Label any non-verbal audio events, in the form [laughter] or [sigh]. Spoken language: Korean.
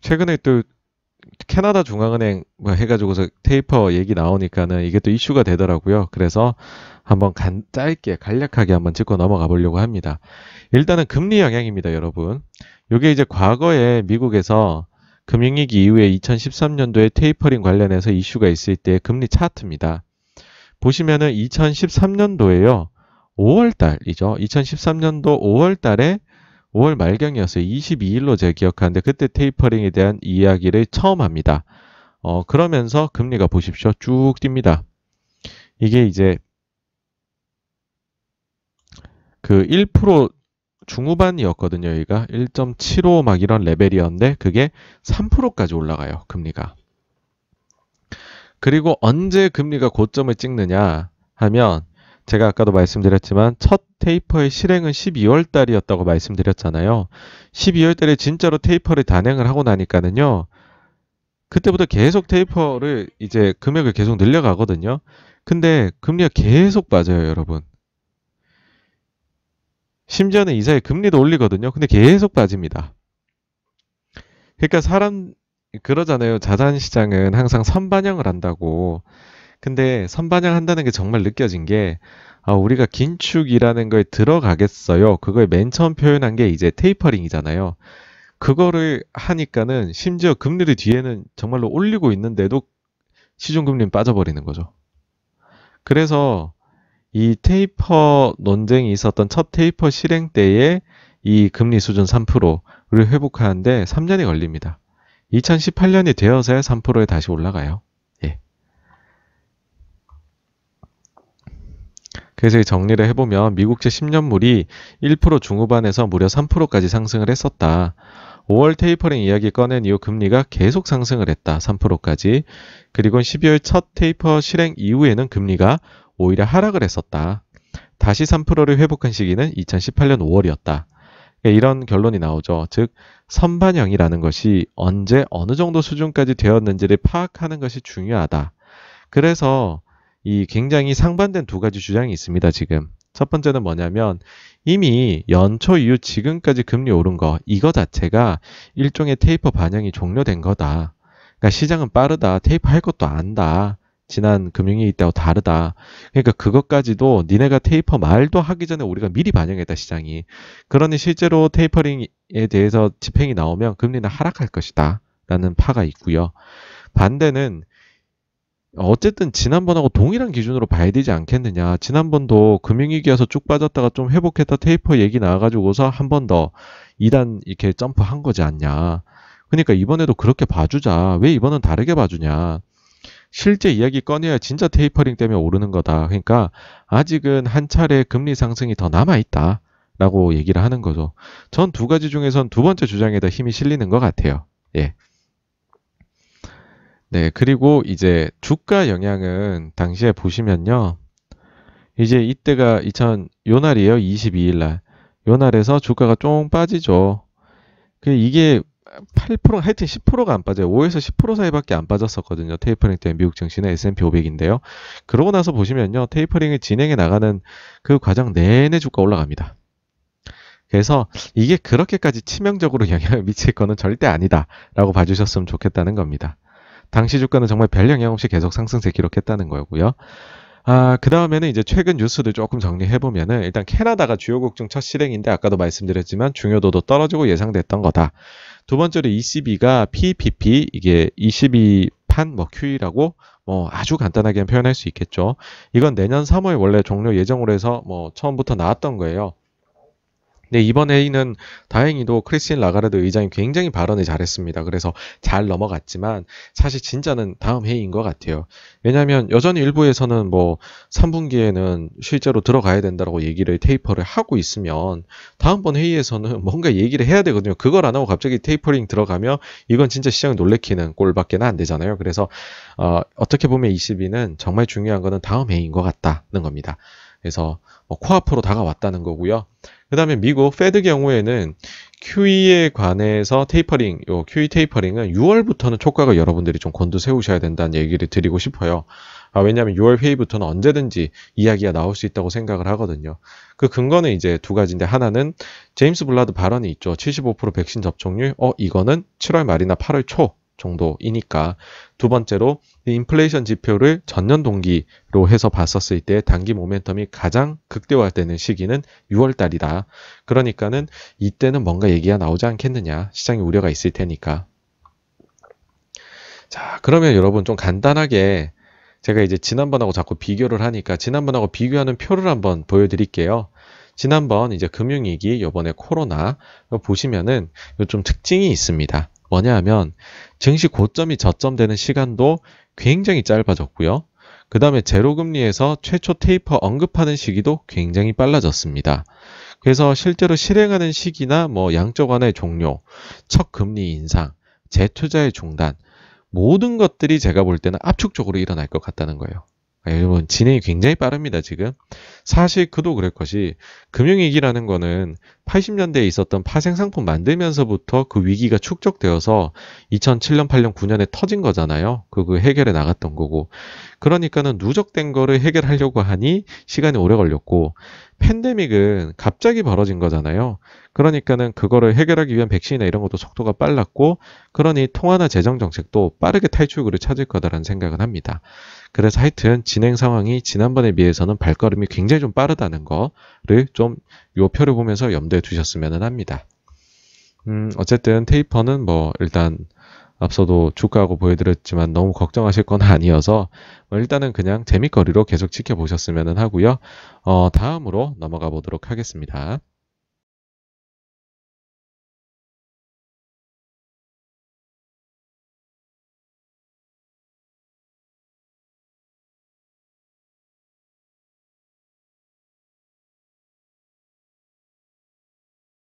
최근에 또 캐나다 중앙은행 뭐 해가지고서 테이퍼 얘기 나오니까는 이게 또 이슈가 되더라고요. 그래서 한번 간, 짧게 간략하게 한번 짚고 넘어가 보려고 합니다. 일단은 금리 영향입니다, 여러분. 이게 이제 과거에 미국에서 금융위기 이후에 2013년도에 테이퍼링 관련해서 이슈가 있을 때 금리 차트입니다. 보시면은 2013년도에요. 5월 달이죠. 2013년도 5월 달에 5월 말경이었어요. 22일로 제가 기억하는데 그때 테이퍼링에 대한 이야기를 처음 합니다. 어, 그러면서 금리가 보십시오. 쭉 뜁니다. 이게 이제 그 1% 중후반이었거든요. 여기가 1.75 막 이런 레벨이었는데 그게 3%까지 올라가요. 금리가. 그리고 언제 금리가 고점을 찍느냐 하면 제가 아까도 말씀드렸지만 첫 테이퍼의 실행은 12월 달이었다고 말씀드렸잖아요. 12월 달에 진짜로 테이퍼를 단행을 하고 나니까는요. 그때부터 계속 테이퍼를 이제 금액을 계속 늘려가거든요. 근데 금리가 계속 빠져요, 여러분. 심지어는 이사에 금리도 올리거든요. 근데 계속 빠집니다. 그러니까 사람 그러잖아요. 자산 시장은 항상 선반영을 한다고. 근데 선반영한다는 게 정말 느껴진 게 아, 우리가 긴축이라는 거에 들어가겠어요. 그걸맨 처음 표현한 게 이제 테이퍼링이잖아요. 그거를 하니까는 심지어 금리를 뒤에는 정말로 올리고 있는데도 시중금리는 빠져버리는 거죠. 그래서 이 테이퍼 논쟁이 있었던 첫 테이퍼 실행 때에 이 금리 수준 3%를 회복하는데 3년이 걸립니다. 2018년이 되어서야 3%에 다시 올라가요. 그래서 정리를 해보면 미국채 10년물이 1% 중후반에서 무려 3%까지 상승을 했었다. 5월 테이퍼링 이야기 꺼낸 이후 금리가 계속 상승을 했다. 3%까지. 그리고 12월 첫 테이퍼 실행 이후에는 금리가 오히려 하락을 했었다. 다시 3%를 회복한 시기는 2018년 5월이었다. 그러니까 이런 결론이 나오죠. 즉, 선반영이라는 것이 언제 어느 정도 수준까지 되었는지를 파악하는 것이 중요하다. 그래서 이 굉장히 상반된 두 가지 주장이 있습니다, 지금. 첫 번째는 뭐냐면 이미 연초 이후 지금까지 금리 오른 거 이거 자체가 일종의 테이퍼 반영이 종료된 거다. 그러니까 시장은 빠르다. 테이퍼 할 것도 안다. 지난 금융위기 때하고 다르다. 그러니까 그것까지도 니네가 테이퍼 말도 하기 전에 우리가 미리 반영했다 시장이. 그러니 실제로 테이퍼링에 대해서 집행이 나오면 금리는 하락할 것이다. 라는 파가 있고요. 반대는 어쨌든 지난번하고 동일한 기준으로 봐야 되지 않겠느냐. 지난번도 금융위기에서 쭉 빠졌다가 좀 회복했다 테이퍼 얘기 나와가지고서 한 번 더 2단 이렇게 점프한 거지 않냐. 그러니까 이번에도 그렇게 봐주자. 왜 이번은 다르게 봐주냐. 실제 이야기 꺼내야 진짜 테이퍼링 때문에 오르는 거다. 그러니까 아직은 한 차례 금리 상승이 더 남아있다. 라고 얘기를 하는 거죠. 전 두 가지 중에선 두 번째 주장에 다 힘이 실리는 것 같아요. 예. 네, 그리고 이제 주가 영향은 당시에 보시면요. 이제 이때가 2000, 요 날이에요. 22일 날. 요 날에서 주가가 쫑 빠지죠. 그 이게 8% 하여튼 10%가 안 빠져요. 5에서 10% 사이밖에 안 빠졌었거든요. 테이퍼링 때 미국 증시는 S&P 500인데요. 그러고 나서 보시면요. 테이퍼링을 진행해 나가는 그 과정 내내 주가 올라갑니다. 그래서 이게 그렇게까지 치명적으로 영향을 미칠 거는 절대 아니다라고 봐주셨으면 좋겠다는 겁니다. 당시 주가는 정말 별 영향 없이 계속 상승세 기록했다는 거고요. 아, 그 다음에는 이제 최근 뉴스들 조금 정리해보면은 일단 캐나다가 주요국 중 첫 실행인데 아까도 말씀드렸지만 중요도도 떨어지고 예상됐던 거다. 두 번째로 ECB가 PPP, 이게 22판 한뭐 QE라고 뭐 아주 간단하게 표현할 수 있겠죠. 이건 내년 3월 원래 종료 예정으로 해서 뭐 처음부터 나왔던 거예요. 네, 이번 회의는 다행히도 크리스틴 라가르드 의장이 굉장히 발언을 잘했습니다. 그래서 잘 넘어갔지만 사실 진짜는 다음 회의인 것 같아요. 왜냐하면 여전히 일부에서는 뭐 3분기에는 실제로 들어가야 된다라고 얘기를 테이퍼를 하고 있으면 다음번 회의에서는 [laughs] 뭔가 얘기를 해야 되거든요. 그걸 안 하고 갑자기 테이퍼링 들어가면 이건 진짜 시장을 놀래키는 꼴밖에는 안 되잖아요. 그래서 어, 어떻게 보면 22는 정말 중요한 거는 다음 회의인 것 같다는 겁니다. 그래서 뭐 코앞으로 다가왔다는 거고요. 그 다음에 미국 페드 경우에는 QE에 관해서 테이퍼링, 요 QE 테이퍼링은 6월부터는 촉각을 여러분들이 좀 곤두세우셔야 된다는 얘기를 드리고 싶어요. 아, 왜냐하면 6월 회의부터는 언제든지 이야기가 나올 수 있다고 생각을 하거든요. 그 근거는 이제 두 가지인데 하나는 제임스 블라드 발언이 있죠. 75% 백신 접종률. 어, 이거는 7월 말이나 8월 초 정도이니까 두 번째로 인플레이션 지표를 전년 동기로 해서 봤었을 때 단기 모멘텀이 가장 극대화되는 시기는 6월 달이다. 그러니까는 이때는 뭔가 얘기가 나오지 않겠느냐. 시장에 우려가 있을 테니까. 자, 그러면 여러분 좀 간단하게 제가 이제 지난번하고 자꾸 비교를 하니까 지난번하고 비교하는 표를 한번 보여드릴게요. 지난번 이제 금융위기, 요번에 코로나 보시면은 좀 특징이 있습니다. 뭐냐하면 증시 고점이 저점되는 시간도 굉장히 짧아졌고요. 그 다음에 제로금리에서 최초 테이퍼 언급하는 시기도 굉장히 빨라졌습니다. 그래서 실제로 실행하는 시기나 뭐 양적 완화의 종료, 첫 금리 인상, 재투자의 중단, 모든 것들이 제가 볼 때는 압축적으로 일어날 것 같다는 거예요. 여러분 진행이 굉장히 빠릅니다 지금 사실 그도 그럴 것이 금융위기라는 거는 80년대에 있었던 파생상품 만들면서부터 그 위기가 축적되어서 2007년 8년 9년에 터진 거잖아요 그거 그 해결해 나갔던 거고 그러니까는 누적된 거를 해결하려고 하니 시간이 오래 걸렸고 팬데믹은 갑자기 벌어진 거잖아요. 그러니까는 그거를 해결하기 위한 백신이나 이런 것도 속도가 빨랐고, 그러니 통화나 재정 정책도 빠르게 탈출구를 찾을 거다라는 생각은 합니다. 그래서 하여튼 진행 상황이 지난번에 비해서는 발걸음이 굉장히 좀 빠르다는 거를 좀 요 표를 보면서 염두에 두셨으면 합니다. 음, 어쨌든 테이퍼는 뭐 일단 앞서도 주가하고 보여드렸지만 너무 걱정하실 건 아니어서 뭐 일단은 그냥 재미거리로 계속 지켜보셨으면 하고요. 어, 다음으로 넘어가 보도록 하겠습니다.